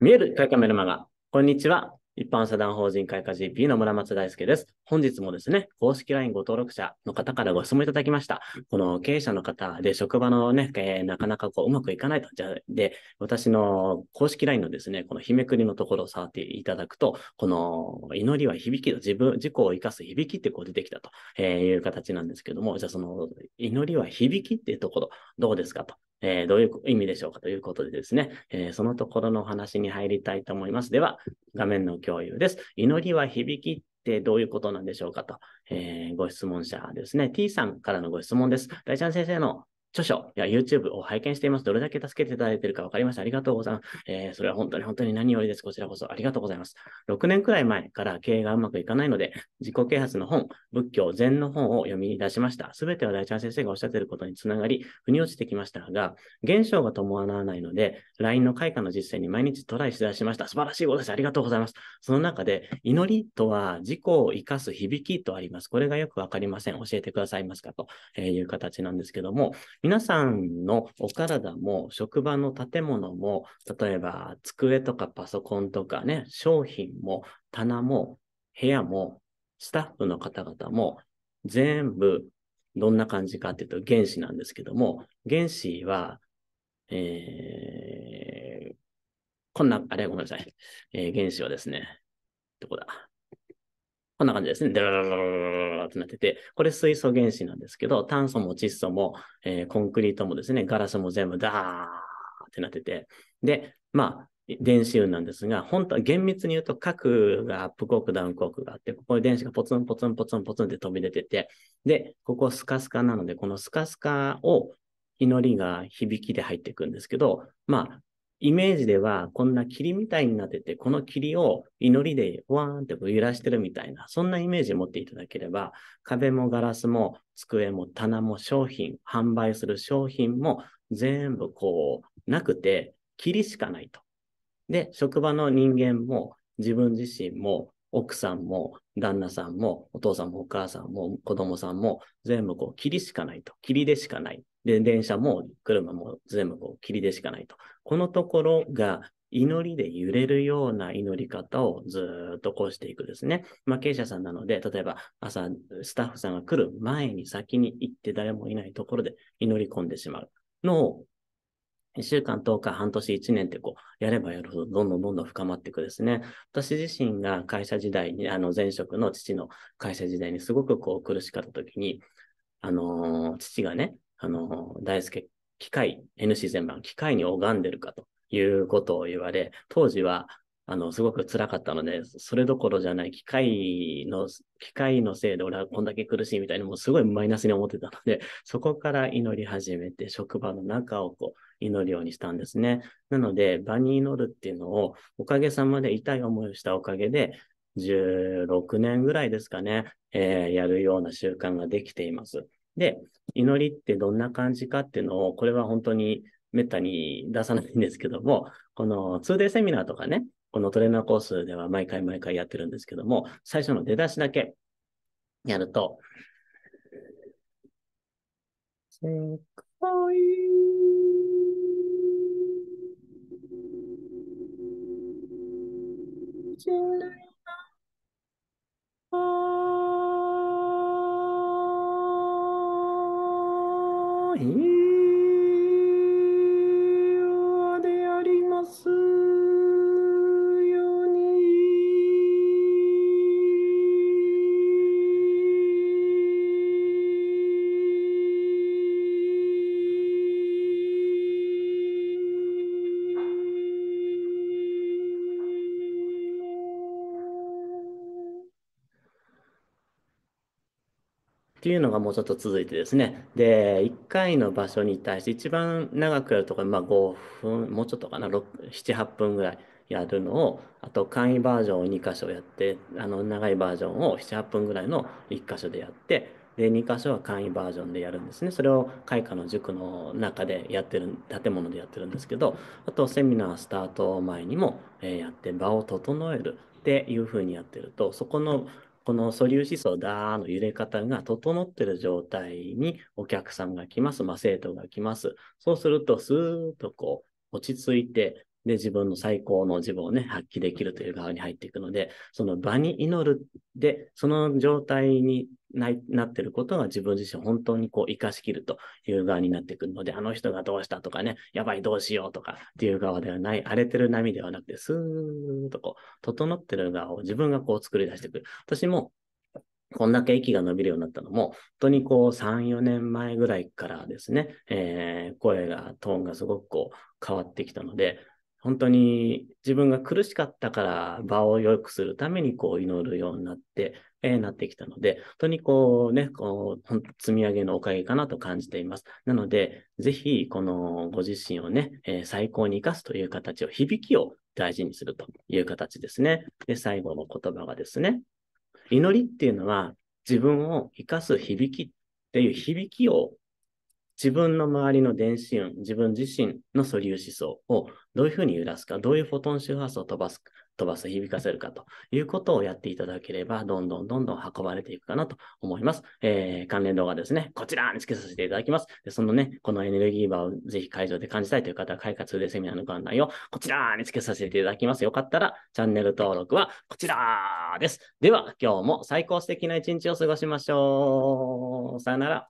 見える会館メルマガ。こんにちは。一般社団法人開花 GP の村松大輔です。本日もですね、公式 LINE ご登録者の方からご質問いただきました。この経営者の方で職場のね、えー、なかなかこううまくいかないと。じゃで、私の公式 LINE のですね、この日めくりのところを触っていただくと、この祈りは響き自分、自己を生かす響きってこう出てきたと、えいう形なんですけども、じゃあその祈りは響きっていうところ、どうですかと。えー、どういう意味でしょうかということでですね、えー、そのところのお話に入りたいと思います。では、画面の共有です。祈りは響きってどういうことなんでしょうかと、えー、ご質問者ですね、T さんからのご質問です。大ちゃん先生の著書や YouTube を拝見しています。どれだけ助けていただいているか分かりました。ありがとうございます。えー、それは本当に本当に何よりです。こちらこそありがとうございます。6年くらい前から経営がうまくいかないので、自己啓発の本、仏教、禅の本を読み出しました。すべては大ちゃん先生がおっしゃっていることにつながり、腑に落ちてきましたが、現象が伴わないので、LINE の開花の実践に毎日トライしだしました。素晴らしいことです。ありがとうございます。その中で、祈りとは自己を生かす響きとあります。これがよくわかりません。教えてくださいますかという形なんですけども、皆さんのお体も職場の建物も、例えば机とかパソコンとかね、商品も棚も部屋もスタッフの方々も全部どんな感じかっていうと原子なんですけども、原子は、えー、こんな、あれごめんなさい。えー、原子はですね、どこだこんな感じですね。ダラララララってなってて、これ水素原子なんですけど、炭素も窒素も、えー、コンクリートもですね、ガラスも全部ダーってなってて、で、まあ、電子運なんですが、本当は厳密に言うと核がアップコーク、ダウンコークがあって、ここに電子がポツンポツンポツンポツンって飛び出てて、で、ここスカスカなので、このスカスカを祈りが響きで入っていくんですけど、まあ、イメージではこんな霧みたいになってて、この霧を祈りでわーんって揺らしてるみたいな、そんなイメージを持っていただければ、壁もガラスも机も棚も商品、販売する商品も全部こう、なくて、霧しかないと。で、職場の人間も自分自身も奥さんも旦那さんもお父さんもお母さんも子供さんも全部こう霧しかないと。霧でしかない。で、電車も車も全部こう霧でしかないと。このところが祈りで揺れるような祈り方をずっとこうしていくですね。まあ、経営者さんなので、例えば朝、スタッフさんが来る前に先に行って誰もいないところで祈り込んでしまうのを、1週間、10日、半年、1年ってこう、やればやるほど、どんどんどんどん深まっていくですね。私自身が会社時代に、あの、前職の父の会社時代にすごくこう、苦しかった時に、あのー、父がね、あの、大輔、機械、NC 全般、機械に拝んでるかということを言われ、当時は、あの、すごく辛かったので、それどころじゃない、機械の、機械のせいで俺はこんだけ苦しいみたいに、もうすごいマイナスに思ってたので、そこから祈り始めて、職場の中をこう、祈るようにしたんですね。なので、場に祈るっていうのを、おかげさまで痛い思いをしたおかげで、16年ぐらいですかね、えー、やるような習慣ができています。で、祈りってどんな感じかっていうのを、これは本当に滅多に出さないんですけども、この 2day セミナーとかね、このトレーナーコースでは毎回毎回やってるんですけども、最初の出だしだけやると、世界人類咦。っていうのがもうちょっと続いてですね。で、1回の場所に対して一番長くやるところ、まあ5分、もうちょっとかな、6、7、8分ぐらいやるのを、あと簡易バージョンを2箇所やって、あの長いバージョンを7、8分ぐらいの1箇所でやって、で、2箇所は簡易バージョンでやるんですね。それを開花の塾の中でやってる、建物でやってるんですけど、あとセミナースタート前にも、えやって場を整えるっていうふうにやってると、そこのこの素粒子層だーの揺れ方が整ってる状態にお客さんが来ます、まあ、生徒が来ます。そうすると、スーッとこう、落ち着いて、で、自分の最高の自分をね、発揮できるという側に入っていくので、その場に祈るで、その状態にななってることが自分自身本当にこう生かしきるという側になってくるので、あの人がどうしたとかね、やばいどうしようとかっていう側ではない、荒れてる波ではなくて、スーッとこう、整ってる側を自分がこう作り出してくる。私もこんだけ息が伸びるようになったのも、本当にこう3、4年前ぐらいからですね、えー、声が、トーンがすごくこう変わってきたので、本当に自分が苦しかったから場を良くするためにこう祈るようになって、えー、なってきたので、本当にこうね、こう、積み上げのおかげかなと感じています。なので、ぜひ、このご自身をね、えー、最高に生かすという形を、響きを大事にするという形ですね。で、最後の言葉がですね、祈りっていうのは自分を生かす響きっていう響きを自分の周りの電子音、自分自身の素粒子層をどういうふうに揺らすか、どういうフォトン周波数を飛ばす、飛ばす、響かせるかということをやっていただければ、どんどんどんどん運ばれていくかなと思います。えー、関連動画ですね、こちらにつけさせていただきます。でそのね、このエネルギーバーをぜひ会場で感じたいという方は、開花でセミナーのご案内をこちらにつけさせていただきます。よかったら、チャンネル登録はこちらです。では、今日も最高素敵な一日を過ごしましょう。さよなら。